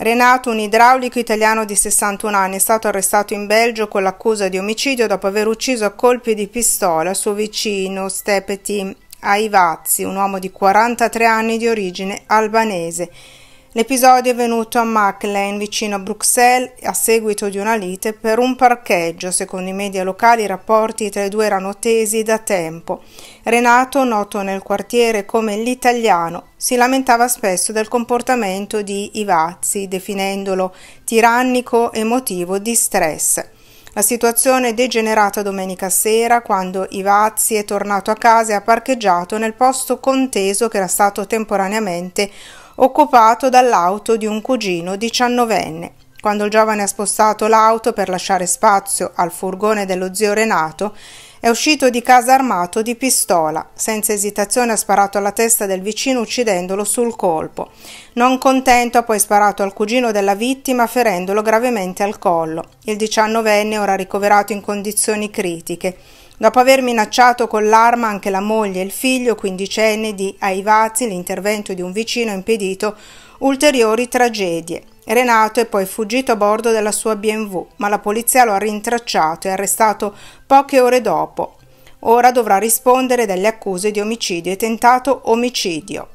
Renato, un idraulico italiano di 61 anni, è stato arrestato in Belgio con l'accusa di omicidio dopo aver ucciso a colpi di pistola suo vicino Stepeti Aivazzi, un uomo di 43 anni di origine albanese. L'episodio è venuto a Maclean, vicino a Bruxelles, a seguito di una lite per un parcheggio. Secondo i media locali i rapporti tra i due erano tesi da tempo. Renato, noto nel quartiere come l'italiano, si lamentava spesso del comportamento di Ivazzi, definendolo tirannico emotivo di stress. La situazione è degenerata domenica sera quando Ivazzi è tornato a casa e ha parcheggiato nel posto conteso che era stato temporaneamente occupato dall'auto di un cugino diciannovenne. Quando il giovane ha spostato l'auto per lasciare spazio al furgone dello zio Renato, è uscito di casa armato di pistola. Senza esitazione ha sparato alla testa del vicino uccidendolo sul colpo. Non contento ha poi sparato al cugino della vittima ferendolo gravemente al collo. Il diciannovenne ora ricoverato in condizioni critiche. Dopo aver minacciato con l'arma anche la moglie e il figlio quindicenne di Aivazzi, l'intervento di un vicino ha impedito ulteriori tragedie. Renato è poi fuggito a bordo della sua BMW, ma la polizia lo ha rintracciato e arrestato poche ore dopo. Ora dovrà rispondere delle accuse di omicidio e tentato omicidio.